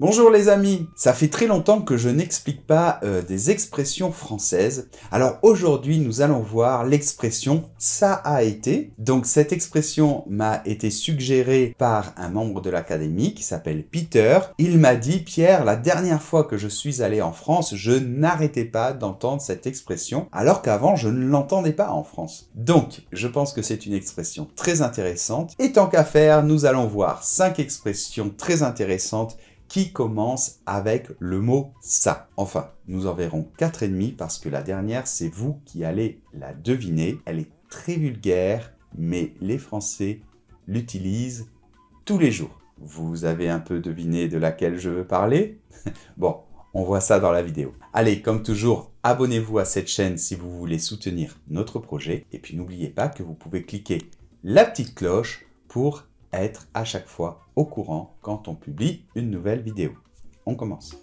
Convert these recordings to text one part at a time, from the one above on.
Bonjour les amis Ça fait très longtemps que je n'explique pas euh, des expressions françaises. Alors aujourd'hui, nous allons voir l'expression « ça a été ». Donc cette expression m'a été suggérée par un membre de l'académie qui s'appelle Peter. Il m'a dit « Pierre, la dernière fois que je suis allé en France, je n'arrêtais pas d'entendre cette expression, alors qu'avant je ne l'entendais pas en France. » Donc, je pense que c'est une expression très intéressante. Et tant qu'à faire, nous allons voir cinq expressions très intéressantes qui commence avec le mot ça. Enfin, nous en verrons quatre et demi parce que la dernière, c'est vous qui allez la deviner. Elle est très vulgaire, mais les Français l'utilisent tous les jours. Vous avez un peu deviné de laquelle je veux parler Bon, on voit ça dans la vidéo. Allez, comme toujours, abonnez-vous à cette chaîne si vous voulez soutenir notre projet. Et puis n'oubliez pas que vous pouvez cliquer la petite cloche pour être à chaque fois au courant quand on publie une nouvelle vidéo. On commence.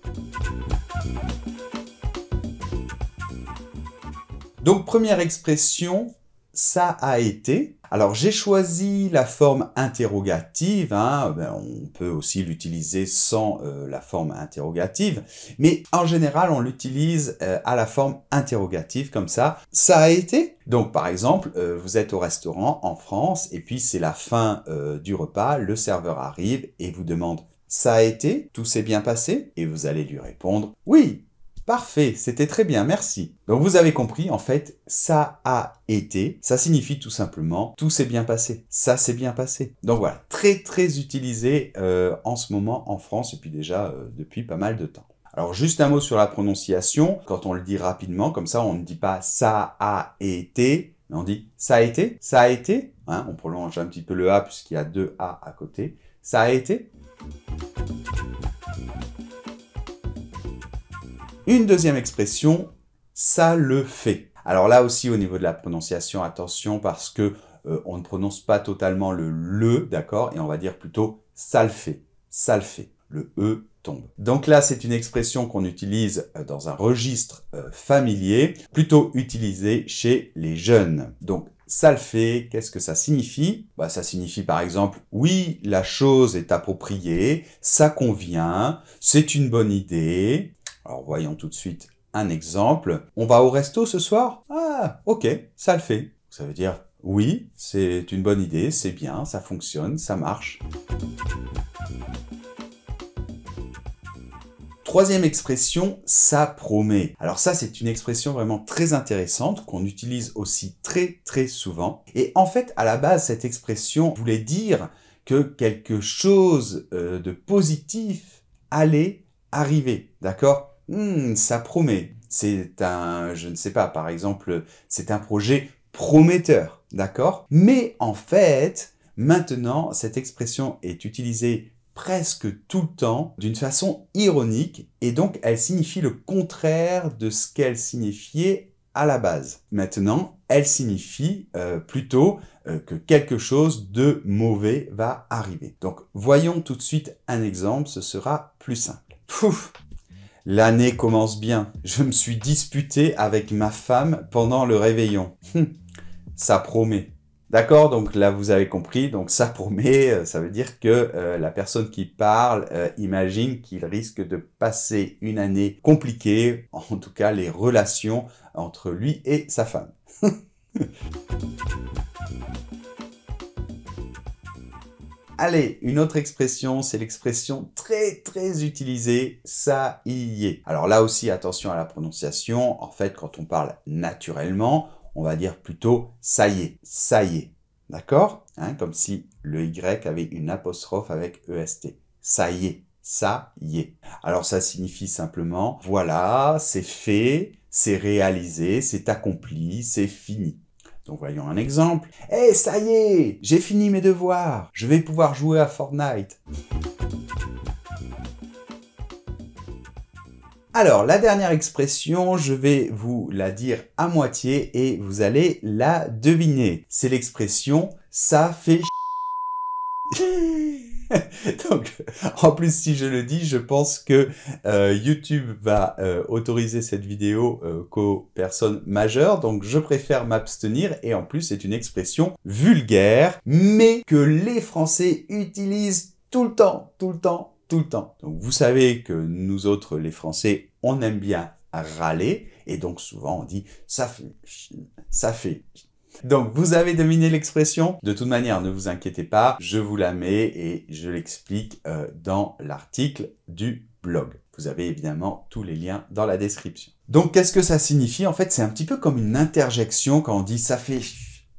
Donc première expression, ça a été. Alors j'ai choisi la forme interrogative, hein. ben, on peut aussi l'utiliser sans euh, la forme interrogative, mais en général on l'utilise euh, à la forme interrogative comme ça. Ça a été Donc par exemple, euh, vous êtes au restaurant en France et puis c'est la fin du repas, le serveur arrive et vous demande ça a été Tout s'est bien passé Et vous allez lui répondre oui, Parfait, c'était très bien, merci. Donc vous avez compris, en fait, ça a été, ça signifie tout simplement tout s'est bien passé, ça s'est bien passé. Donc voilà, très très utilisé euh, en ce moment en France et puis déjà euh, depuis pas mal de temps. Alors juste un mot sur la prononciation, quand on le dit rapidement, comme ça on ne dit pas ça a été, mais on dit ça a été, ça a été, hein, on prolonge un petit peu le A puisqu'il y a deux A à côté, ça a été. Une deuxième expression, ça le fait. Alors là aussi au niveau de la prononciation, attention parce que euh, on ne prononce pas totalement le le, d'accord, et on va dire plutôt ça le fait, ça le fait. Le e tombe. Donc là, c'est une expression qu'on utilise euh, dans un registre euh, familier, plutôt utilisée chez les jeunes. Donc ça le fait, qu'est-ce que ça signifie bah, Ça signifie par exemple, oui, la chose est appropriée, ça convient, c'est une bonne idée, alors voyons tout de suite un exemple. On va au resto ce soir Ah, ok, ça le fait. Ça veut dire oui, c'est une bonne idée, c'est bien, ça fonctionne, ça marche. Troisième expression, ça promet. Alors ça, c'est une expression vraiment très intéressante qu'on utilise aussi très très souvent. Et en fait, à la base, cette expression voulait dire que quelque chose euh, de positif allait arriver, d'accord Mmh, ça promet. C'est un, je ne sais pas, par exemple, c'est un projet prometteur, d'accord Mais en fait, maintenant, cette expression est utilisée presque tout le temps d'une façon ironique et donc elle signifie le contraire de ce qu'elle signifiait à la base. Maintenant, elle signifie euh, plutôt euh, que quelque chose de mauvais va arriver. Donc voyons tout de suite un exemple, ce sera plus simple. Pouf L'année commence bien. Je me suis disputé avec ma femme pendant le réveillon. Hum, ça promet. D'accord Donc là, vous avez compris. Donc ça promet, euh, ça veut dire que euh, la personne qui parle euh, imagine qu'il risque de passer une année compliquée, en tout cas les relations entre lui et sa femme. Allez, une autre expression, c'est l'expression très très utilisée, ça y est. Alors là aussi, attention à la prononciation. En fait, quand on parle naturellement, on va dire plutôt ça y est, ça y est. D'accord hein, Comme si le Y avait une apostrophe avec EST. Ça y est, ça y est. Alors ça signifie simplement, voilà, c'est fait, c'est réalisé, c'est accompli, c'est fini. Donc voyons un exemple. Eh ça y est, j'ai fini mes devoirs, je vais pouvoir jouer à Fortnite. Alors, la dernière expression, je vais vous la dire à moitié et vous allez la deviner. C'est l'expression ça fait Donc, en plus, si je le dis, je pense que euh, YouTube va euh, autoriser cette vidéo euh, qu'aux personnes majeures. Donc, je préfère m'abstenir. Et en plus, c'est une expression vulgaire, mais que les Français utilisent tout le temps, tout le temps, tout le temps. Donc, vous savez que nous autres, les Français, on aime bien râler. Et donc, souvent, on dit ça fait, ça fait, donc, vous avez dominé l'expression. De toute manière, ne vous inquiétez pas, je vous la mets et je l'explique euh, dans l'article du blog. Vous avez évidemment tous les liens dans la description. Donc, qu'est-ce que ça signifie En fait, c'est un petit peu comme une interjection quand on dit ça fait...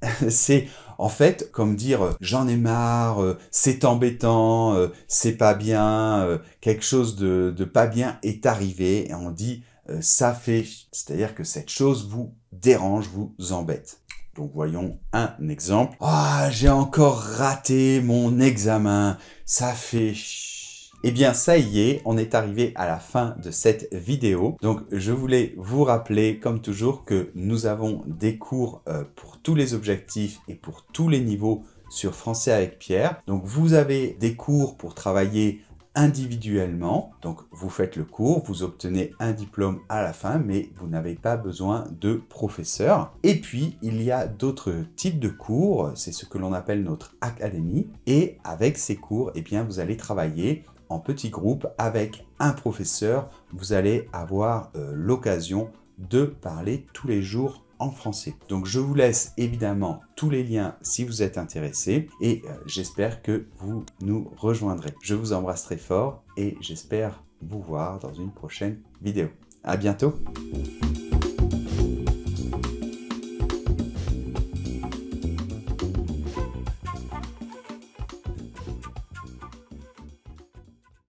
c'est en fait comme dire euh, j'en ai marre, euh, c'est embêtant, c'est pas bien, quelque chose de, de, pas bien est arrivé et on dit ça fait... C'est-à-dire que cette chose vous dérange, vous embête. Donc voyons un exemple. Ah, oh, j'ai encore raté mon examen. Ça fait eh bien, ça y est, on est arrivé à la fin de cette vidéo. Donc, je voulais vous rappeler, comme toujours, que nous avons des cours euh, pour tous les objectifs et pour tous les niveaux sur Français avec Pierre. Donc, vous avez des cours pour travailler individuellement. Donc vous faites le cours, vous obtenez un diplôme à la fin, mais vous n'avez pas besoin de professeur. Et puis il y a d'autres types de cours, c'est ce que l'on appelle notre académie. Et avec ces cours, et eh bien vous allez travailler en petit groupe avec un professeur. Vous allez avoir euh, l'occasion de parler tous les jours en français. Donc je vous laisse évidemment tous les liens si vous êtes intéressé et euh, j'espère que vous nous rejoindrez. Je vous embrasse très fort et j'espère vous voir dans une prochaine vidéo. À bientôt